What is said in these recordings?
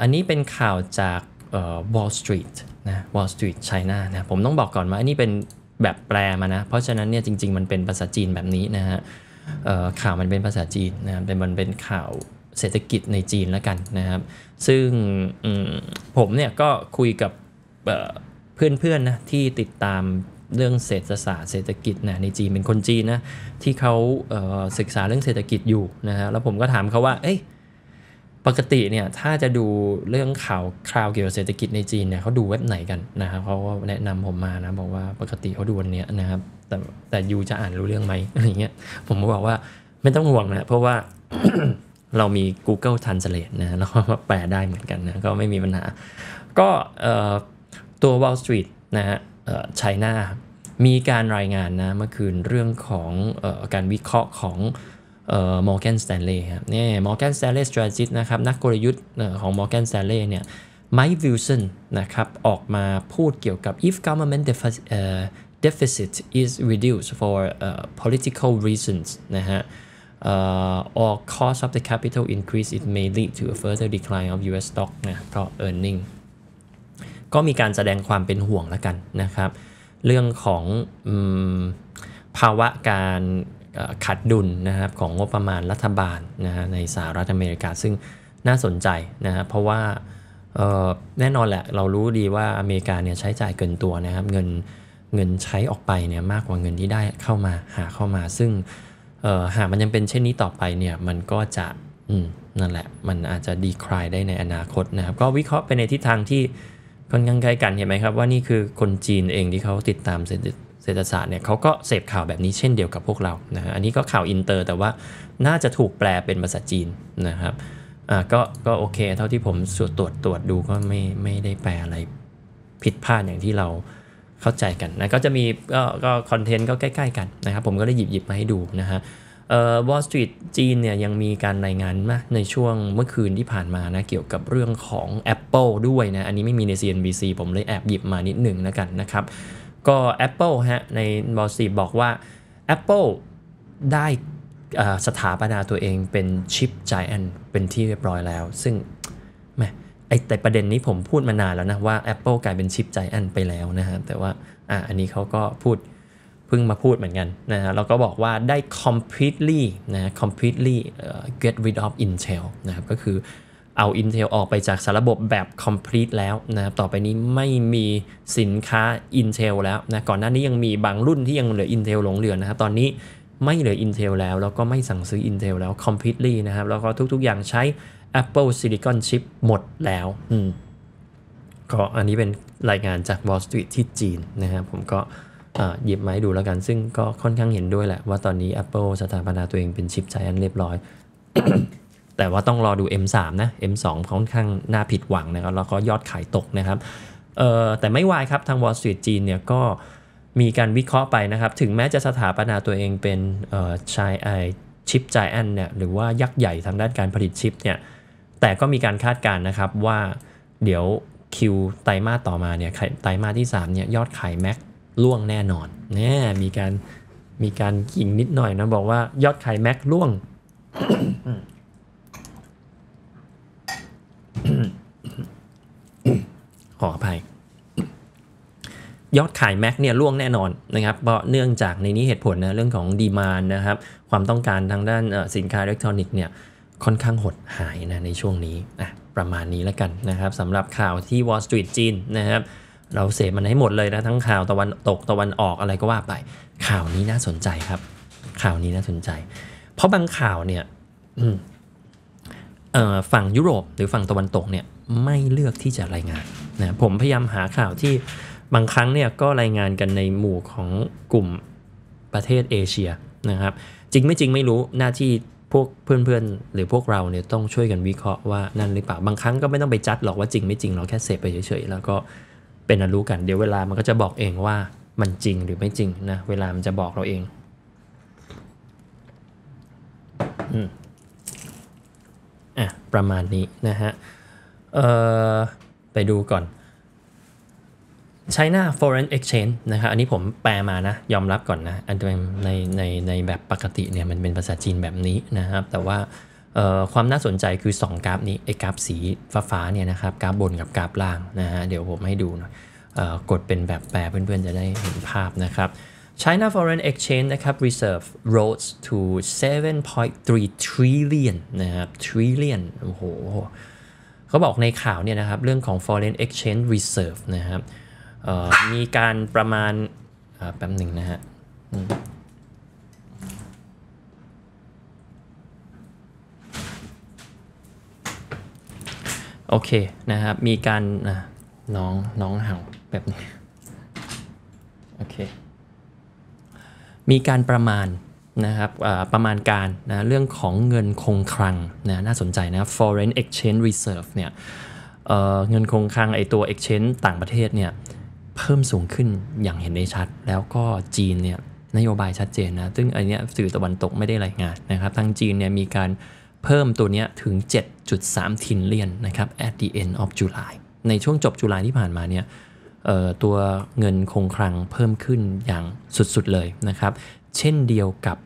อันนี้เป็นข่าวจาก Wall Street นะ Wall Street China นะ ผมต้องบอกก่อนว่าอันนี้เป็นแบบแปลมานะ เพราะฉะนั้นเนี่ยจริง ๆ มันเป็นภาษาจีนแบบนี้นะฮะข่าวมันเป็นภาษาจีนนะ เป็นมันเป็นข่าวเศรษฐกิจในจีนแล้วกันนะครับ ซึ่งผมเนี่ยก็คุยกับเพื่อน ๆ นะ ที่ติดตามเรื่องเศรษฐศาสตร์เศรษฐกิจนะในจีนเป็นคนจีน นะ ที่เขาศึกษาเรื่องเศรษฐกิจอยู่นะฮะ แล้วผมก็ถามเขาว่าเอ้ยปกติเนี่ยถ้าจะดูเรื่องข่าวคราวเกี่ยวกับเศรษฐกิจในจีนเนี่ยเขาดูเว็บไหนกันนะครับเขาก็แนะนำผมมานะ บอกว่าปกติเขาดูวันเนี้ยนะครับ แต่แต่ยูจะอ่านรู้เรื่องไหมอะไรเงี้ยผมก็บอกว่าไม่ต้องห่วงนะ เพราะว่าเรามี Google Translate นะแล้วก็แปลได้เหมือนกันนะก็ไม่มีปัญหา ก็ตัว Wall Street นะฮะไชน่ามีการรายงานนะ เมื่อคืนเรื่องของอการวิเคราะห์ของมอร์แกนสแตนเลย์ครับนี่มอร์แกนสแตนเลย์สตรจิตนะครับนักกลยุทธ์ของมอร์แกนสแตนเลย์เนี่ยไมค์วิลสันนะครับออกมาพูดเกี่ยวกับ if government deficit is reduced for political reasons นะฮะ uh, or cost of the capital increase it may lead to a further decline of U.S. stock นะเพราะ earning ก็มีการแสดงความเป็นห่วงแล้วกันนะครับเรื่องของอภาวะการขัดดุลนะครับของงบประมาณรัฐบาลนะฮะในสหรัฐอเมริกาซึ่งน่าสนใจนะฮะเพราะว่าแน่นอนแหละเรารู้ดีว่าอเมริกาเนี่ยใช้จ่ายเกินตัวนะครับเงินเงินใช้ออกไปเนี่ยมากกว่าเงินที่ได้เข้ามาหาเข้ามาซึ่งหากมันยังเป็นเช่นนี้ต่อไปเนี่ยมันก็จะนั่นแหละมันอาจจะดีคลายได้ในอนาคตนะครับก็วิเคราะห์ไปในทิศทางที่ค่อนข้างใกล้กันเห็นไหมครับ ว่านี่คือคนจีนเองที่เขาติดตามเศรษฐเศรษฐศาสตร์เนี่ยเขาก็เสพข่าวแบบนี้เช่นเดียวกับพวกเรานะฮะอันนี้ก็ข่าวอินเตอร์แต่ว่าน่าจะถูกแปลเป็นภาษาจีนนะครับอ่าก็ก็โอเคเท่าที่ผมสวดตรวจตรวจดูก็ไม่ไม่ได้แปลอะไรผิดพลาดอย่างที่เราเข้าใจกันนะก็จะมีก็ก็คอนเทนต์ก็ใกล้ๆ กันนะครับผมก็ได้หยิบหยิบมาให้ดูนะฮะเอ่อวอลสตรีทจีนเนี่ยยังมีการรายงานมาในช่วงเมื่อคืนที่ผ่านมานะเกี่ยวกับเรื่องของ Apple ด้วยนะอันนี้ไม่มีใน CNBC ผมเลยแอบหยิบมานิดหนึ่งแล้วกันนะครับก็ Apple ฮะในมอสีบอกว่า Apple ได้สถาปนาตัวเองเป็นชิปจายอันเป็นที่เรียบร้อยแล้ว ซึ่งแมไอแต่ประเด็นนี้ผมพูดมานานแล้วนะ ว่า Apple กลายเป็นชิปจายอันไปแล้วนะฮะแต่ว่าอ่ะอันนี้เขาก็พูดเพิ่งมาพูดเหมือนกันนะฮะแล้วก็บอกว่าได้ completely นะ completely get rid of Intel นะครับก็คือเอา Intel ออกไปจากสาระบบแบบ complete แล้วนะครับ ต่อไปนี้ไม่มีสินค้า Intel แล้วนะก่อนหน้านี้ยังมีบางรุ่นที่ยังเหลือ Intel หลงเหลือนะครับตอนนี้ไม่เหลือ Intel แล้ว แล้วก็ไม่สั่งซื้อ Intel แล้ว completely นะครับ แล้วก็ทุกๆอย่างใช้ Apple Silicon Chip หมดแล้วอืมก็อันนี้เป็นรายงานจาก Wall Street ที่จีนนะครับผมก็หยิบมาให้ดูแล้วกันซึ่งก็ค่อนข้างเห็นด้วยแหละว่าตอนนี้ Apple สถาปนาตัวเองเป็นชิปใจอันเรียบร้อยแต่ว่าต้องรอดู M3 นะ M2 ค่อนข้างน่าผิดหวังนะครับ แล้วก็ยอดขายตกนะครับแต่ไม่วายครับ ทาง Wall Street จีนเนี่ยก็มีการวิเคราะห์ไปนะครับ ถึงแม้จะสถาปนาตัวเองเป็นชายไอชิปจายแอนเนี่ย หรือว่ายักษ์ใหญ่ทางด้านการผลิตชิปเนี่ย แต่ก็มีการคาดการณ์นะครับว่า เดี๋ยวคิวไตมาต่อมาเนี่ย ไตมาที่3เนี่ยยอดขายแม็กล่วงแน่นอน แน่ มีการมีการกิงนิดหน่อยนะ บอกว่ายอดขายแม็กล่วงขออภัย ยอดขาย Mac เนี่ยล่วงแน่นอนนะครับ เพราะเนื่องจากในนี้เหตุผลนะเรื่องของดีมานนะครับ ความต้องการทางด้านสินค้าอิเล็กทรอนิกส์เนี่ยค่อนข้างหดหายนะในช่วงนี้อะประมาณนี้แล้วกันนะครับสำหรับข่าวที่ Wall Street จีนนะครับเราเสพมันให้หมดเลยนะ ทั้งข่าวตะวันตกตะวันออกอะไรก็ว่าไป ข่าวนี้น่าสนใจครับ ข่าวนี้น่าสนใจ เพราะบางข่าวเนี่ยฝั่งยุโรปหรือฝั่งตะวันตกเนี่ยไม่เลือกที่จะรายงานนะผมพยายามหาข่าวที่บางครั้งเนี่ยก็รายงานกันในหมู่ของกลุ่มประเทศเอเชียนะครับจริงไม่จริงไม่รู้หน้าที่พวกเพื่อนๆ หรือพวกเราเนี่ยต้องช่วยกันวิเคราะห์ว่านั่นหรือเปล่าบางครั้งก็ไม่ต้องไปจัดหรอกว่าจริงไม่จริงเราแค่เสพไปเฉยๆแล้วก็เป็นอรู้กันเดี๋ยวเวลามันก็จะบอกเองว่ามันจริงหรือไม่จริงนะเวลามันจะบอกเราเองอ่ะประมาณนี้นะฮะเอ่อไปดูก่อน China Foreign Exchange นะครับ อันนี้ผมแปลมานะ ยอมรับก่อนนะอันในในในแบบปกติเนี่ยมันเป็นภาษาจีนแบบนี้นะครับ แต่ว่าความน่าสนใจคือ 2 กราฟนี้ไอ้กราฟสีฟ้าเนี่ยนะครับ กราฟบนกับกราฟล่างนะฮะ เดี๋ยวผมให้ดูหน่อย กดเป็นแบบแปลเพื่อนๆ จะได้เห็นภาพนะครับ China Foreign Exchange นะครับ reserve rose to 7.3 trillion นะครับ trillion โอ้โหเขาบอกในข่าวเนี่ยนะครับ เรื่องของ foreign exchange reserve นะครับมีการประมาณแป๊บหนึ่งนะฮะโอเคนะครับ มีการนน้องน้องเห่าแบบนี้โอเคมีการประมาณนะครับประมาณการนะเรื่องของเงินคงคลังนะน่าสนใจนะ foreign exchange reserve เนี่ยเเงินคงคลังไอตัว exchange ต่างประเทศเนี่ยเพิ่มสูงขึ้นอย่างเห็นได้ชัด แล้วก็จีนเนี่ยนโยบายชัดเจนนะซึ่งอันนี้สื่อตะวันตกไม่ได้รายงานนะครับทางจีนเนี่ยมีการเพิ่มตัวนี้ถึง 7.3 ทินเลียนนะครับ at the end of July ในช่วงจบจุลายที่ผ่านมาเนี่ยตัวเงินคงคลังเพิ่มขึ้นอย่างสุดๆเลยนะครับเช่นเดียวกับ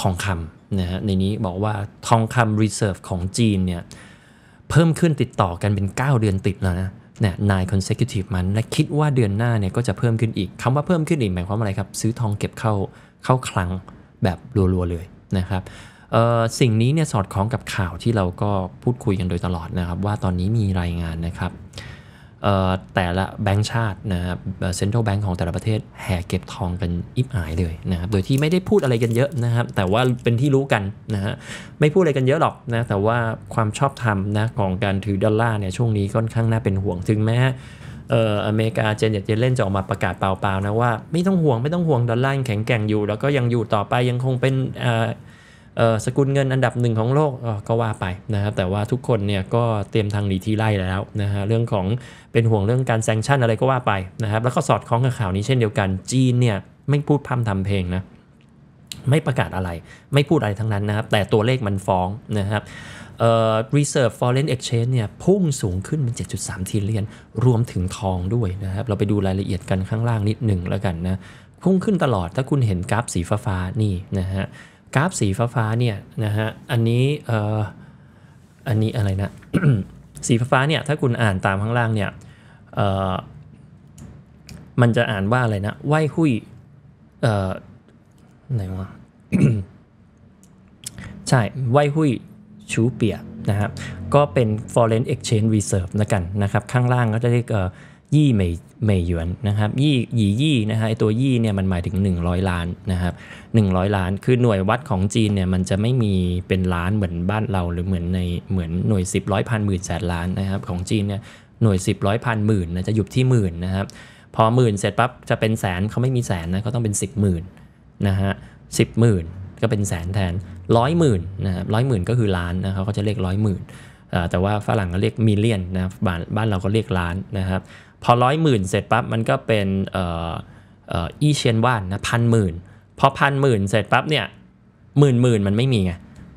ทองคำนะฮะในนี้บอกว่าทองคำรีเซิร์ฟของจีนเนี่ยเพิ่มขึ้นติดต่อกันเป็น 9 เดือนติดแล้วนะเนี่ยนายคอนเซ็ u t i ฟมันและคิดว่าเดือนหน้าเนี่ยก็จะเพิ่มขึ้นอีกคำว่าเพิ่มขึ้นอีกหมายความว่าอะไรครับซื้อทองเก็บเข้าเข้าคลังแบบรัวๆเลยนะครับสิ่งนี้เนี่ยสอดคล้องกับข่าวที่เราก็พูดคุยกันโดยตลอดนะครับ ว่าตอนนี้มีรายงานนะครับแต่ละแบงก์ชาตินะครับเซ็นทรัลแบงก์ของแต่ละประเทศ แห่เก็บทองกันอิบอายเลยนะครับโดยที่ไม่ได้พูดอะไรกันเยอะนะครับ แต่ว่าเป็นที่รู้กันนะฮะไม่พูดอะไรกันเยอะหรอกนะแต่ว่าความชอบธรรมนะของการถือดอลลาร์เนี่ยช่วงนี้ค่อนข้างน่าเป็นห่วง ถึงแม้เอออเมริกาเจนเน็ตเจนเล่นจะออกมาประกาศเปล่าๆนะ ว่าไม่ต้องห่วงไม่ต้องห่วงดอลลาร์แข็งแกร่งอยู่ แล้วก็ยังอยู่ต่อไปยังคงเป็นเสกุลเงินอันดับหนึ่งของโลกก็ว่าไปนะครับ แต่ว่าทุกคนเนี่ยก็เตรียมทางหนีที่ไล่แล้วนะฮะเรื่องของเป็นห่วงเรื่องการแซงชั่นอะไรก็ว่าไปนะครับ แล้วก็สอดคล้องกับข่าวนี้เช่นเดียวกัน จีนเนี่ยไม่พูดพร่ำทำเพลงนะ ไม่ประกาศอะไรไม่พูดอะไรทั้งนั้นนะครับ แต่ตัวเลขมันฟ้องนะครับ Reserve Foreign Exchange เนี่ยพุ่งสูงขึ้นเป็น 7.3ทีเลียนรวมถึงทองด้วยนะครับเราไปดูรายละเอียดกันข้างล่างนิดหนึ่งแล้วกันนะพุ่งขึ้นตลอดถ้าคุณเห็นกราฟสีฟ้าๆนี่นะฮะกราฟสีฟ้าเนี่ยนะฮะอันนี้เอ่ออันนี้อะไรนะ สีฟ้าเนี่ย ถ้าคุณอ่านตามข้างล่างเนี่ยเอ่อมันจะอ่านว่าอะไรนะไหวหุยเอ่อไหนวะใช่ไหวหุยชูเปียนะครับ ก็เป็น foreign exchange reserve นะกันนะครับข้างล่างก็จะเรียกยี่เมย์ยหยวนนะครับยี่หยี่ยี่นะฮะไอตัวยี่เนี่ยมันหมายถึง 100 ล้านนะครับหนึล้าน คือหน่วยวัดของจีนเนี่ยมันจะไม่มีเป็นล้านเหมือนบ้านเราหรือเหมือนในเหมือนหน่วย10ร้อยพันหมื่นแสนล้านนะครับของจีนเนี่ยหน่วย10ร้อยพันหมื่นนะจะหยุดที่หมื่นนะครับพอหมื่นเสร็จปั๊บจะเป็นแสนเขาไม่มีแสนนะเขาต้องเป็น 10หมื่นนะฮะสิบหมื่นก็เป็นแสนแทนร้อยหมื่นนะครับร้อยหมื่นก็คือล้านนะครับเขาจะเรียกร้อยหมื่นแต่ว่าฝรั่งเขาเรียกมิเลียนนะบ้านบ้านเราก็เรียกล้านนะครับ พอร้อยหมื่นเสร็จปั๊บมันก็เป็นอีเชียนว่านนะพันหมื่นพอพันหมื่นเสร็จปั๊บเนี่ยหมื่นหมื่นมันไม่มีไง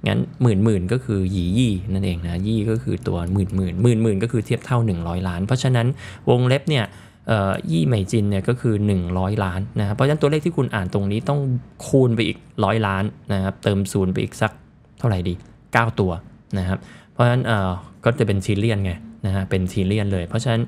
งั้นหมื่นหมื่นก็คือหยียี่นั่นเองนะยี่ก็คือตัวหมื่นหมื่นหมื่นหมื่นก็คือเทียบเท่า100ล้าน เพราะฉะนั้นวงเล็บเนี่ยยี่ไมจินเนี่ยก็คือ 100 ล้านนะครับเพราะฉะนั้นตัวเลขที่คุณอ่านตรงนี้ต้องคูณไปอีก100ล้านนะครับเติมศูนย์ไปอีกสักเท่าไหร่ดี 9 ตัวนะครับเพราะฉะนั้นเออก็จะเป็นทีเลียนไงนะฮะเป็นทีเลียนเลย เพราะฉะนั้น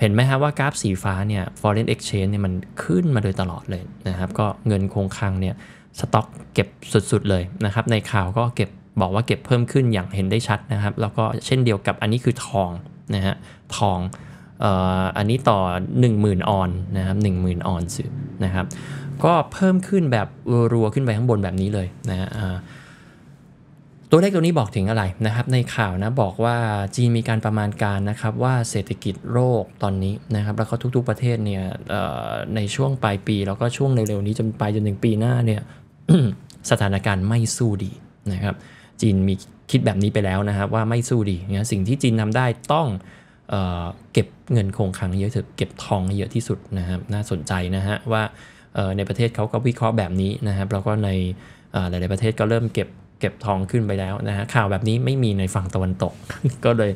เห็นไหมฮะว่ากราฟสีฟ้าเนี่ย foreign exchange เนี่ยมันขึ้นมาโดยตลอดเลยนะครับ ก็เงินคงคลังเนี่ยสต็อกเก็บสุดๆเลยนะครับในข่าวก็เก็บบอกว่าเก็บเพิ่มขึ้นอย่างเห็นได้ชัดนะครับแล้วก็เช่นเดียวกับอันนี้คือทองนะฮะทองเอ่ออันนี้ต่อ 10,000ออนนะครับ10,000ออนซ์นะครับก็เพิ่มขึ้นแบบรัวขึ้นไปข้างบนแบบนี้เลยนะฮะตัวเลขตัวนี้บอกถึงอะไรนะครับในข่าวนะ บอกว่าจีนมีการประมาณการนะครับว่าเศรษฐกิจโลกตอนนี้นะครับ แล้วก็ทุก ๆประเทศเนี่ยในช่วงปลายปี แล้วก็ช่วงเร็วๆนี้จนไปจนถึงปีหน้าเนี่ยสถานการณ์ไม่สู้ดีนะครับ จีนมีคิดแบบนี้ไปแล้วนะครับ ว่าไม่สู้ดีนะสิ่งที่จีนทำได้ต้องเอเก็บเงินคงคลังเยอะเก็บทองเยอะที่สุดนะครับน่าสนใจนะฮะว่าในประเทศเขาก็วิเคราะห์แบบนี้นะครับแล้วก็ในหลายๆประเทศก็เริ่มเก็บเก็บทองขึ้นไปแล้วนะฮะข่าวแบบนี้ไม่มีในฝั่งตะวันตกก็เลย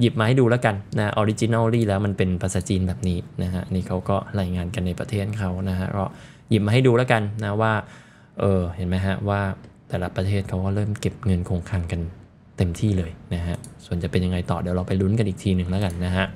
หยิบมาให้ดูแล้วกันนะออริจินอลลี่แล้วมันเป็นภาษาจีนแบบนี้นะฮะนี่เขาก็รายงานกันในประเทศเขานะฮะก็หยิบมาให้ดูแล้วกันนะว่าเออเห็นไหมฮะว่าแต่ละประเทศเขาก็เริ่มเก็บเงินคงคลังกันเต็มที่เลยนะฮะส่วนจะเป็นยังไงต่อเดี๋ยวเราไปลุ้นกันอีกทีหนึ่งแล้วกันนะฮะ